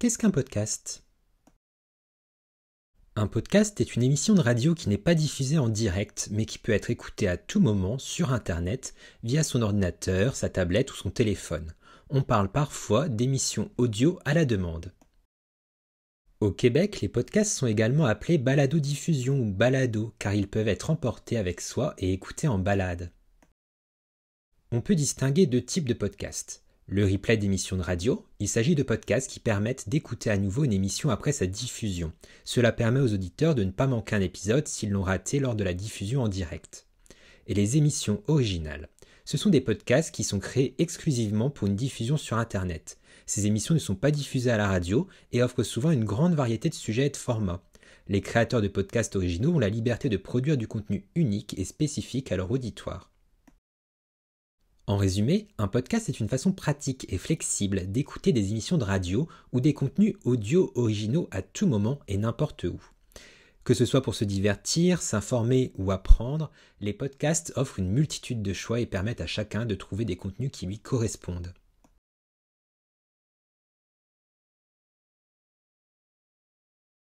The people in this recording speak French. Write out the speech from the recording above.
Qu'est-ce qu'un podcast Un podcast est une émission de radio qui n'est pas diffusée en direct, mais qui peut être écoutée à tout moment sur Internet via son ordinateur, sa tablette ou son téléphone. On parle parfois d'émissions audio à la demande. Au Québec, les podcasts sont également appelés balado-diffusion ou balado, car ils peuvent être emportés avec soi et écoutés en balade. On peut distinguer deux types de podcasts. Le replay d'émissions de radio, il s'agit de podcasts qui permettent d'écouter à nouveau une émission après sa diffusion. Cela permet aux auditeurs de ne pas manquer un épisode s'ils l'ont raté lors de la diffusion en direct. Et les émissions originales. Ce sont des podcasts qui sont créés exclusivement pour une diffusion sur Internet. Ces émissions ne sont pas diffusées à la radio et offrent souvent une grande variété de sujets et de formats. Les créateurs de podcasts originaux ont la liberté de produire du contenu unique et spécifique à leur auditoire. En résumé, un podcast est une façon pratique et flexible d'écouter des émissions de radio ou des contenus audio originaux à tout moment et n'importe où. Que ce soit pour se divertir, s'informer ou apprendre, les podcasts offrent une multitude de choix et permettent à chacun de trouver des contenus qui lui correspondent.